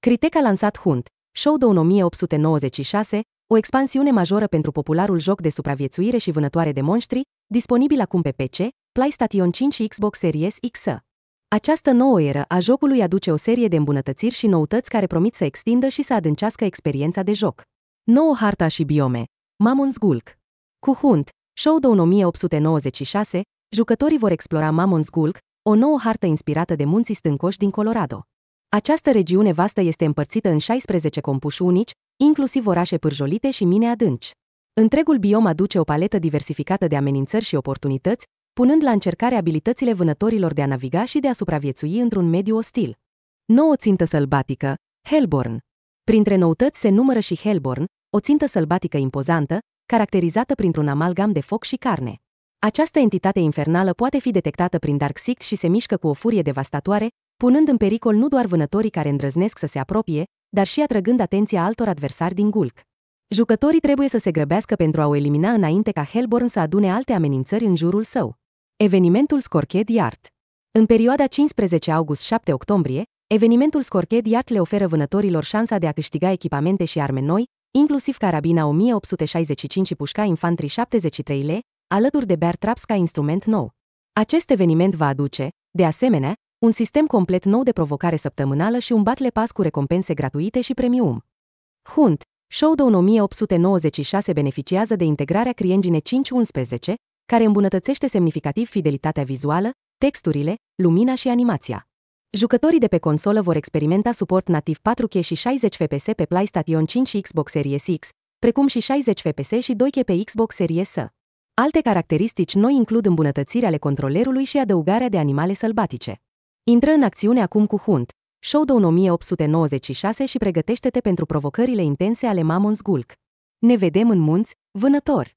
Critec a lansat Hunt, Showdown 1896, o expansiune majoră pentru popularul joc de supraviețuire și vânătoare de monștri, disponibil acum pe PC, PlayStation 5 și Xbox Series X. Această nouă eră a jocului aduce o serie de îmbunătățiri și noutăți care promit să extindă și să adâncească experiența de joc. Nouă harta și biome. Mamun's Gulk. Cu Hunt, Showdown 1896, jucătorii vor explora Mamun's Gulk, o nouă hartă inspirată de munții stâncoși din Colorado. Această regiune vastă este împărțită în 16 compuși unici, inclusiv orașe pârjolite și mine adânci. Întregul biom aduce o paletă diversificată de amenințări și oportunități, punând la încercare abilitățile vânătorilor de a naviga și de a supraviețui într-un mediu ostil. Nouă țintă sălbatică, Helborn. Printre noutăți se numără și Helborn, o țintă sălbatică impozantă, caracterizată printr-un amalgam de foc și carne. Această entitate infernală poate fi detectată prin Dark Six și se mișcă cu o furie devastatoare, punând în pericol nu doar vânătorii care îndrăznesc să se apropie, dar și atrăgând atenția altor adversari din gulc. Jucătorii trebuie să se grăbească pentru a o elimina înainte ca Helborn să adune alte amenințări în jurul său. Evenimentul Scorched Yard În perioada 15 august-7 octombrie, evenimentul Scorched Yard le oferă vânătorilor șansa de a câștiga echipamente și arme noi, inclusiv carabina 1865 și pușca Infantry 73 le, alături de bear traps ca instrument nou. Acest eveniment va aduce, de asemenea, un sistem complet nou de provocare săptămânală și un batle pas cu recompense gratuite și premium. Hunt, Showdown 1896 beneficiază de integrarea Criengine 5.11, care îmbunătățește semnificativ fidelitatea vizuală, texturile, lumina și animația. Jucătorii de pe consolă vor experimenta suport nativ 4K și 60 FPS pe PlayStation 5 și Xbox Series X, precum și 60 FPS și 2K pe Xbox Series S. Alte caracteristici noi includ îmbunătățirea ale controlerului și adăugarea de animale sălbatice. Intră în acțiune acum cu Hunt, Showdown 1896 și pregătește-te pentru provocările intense ale Mammon's Gulk. Ne vedem în munți, vânător!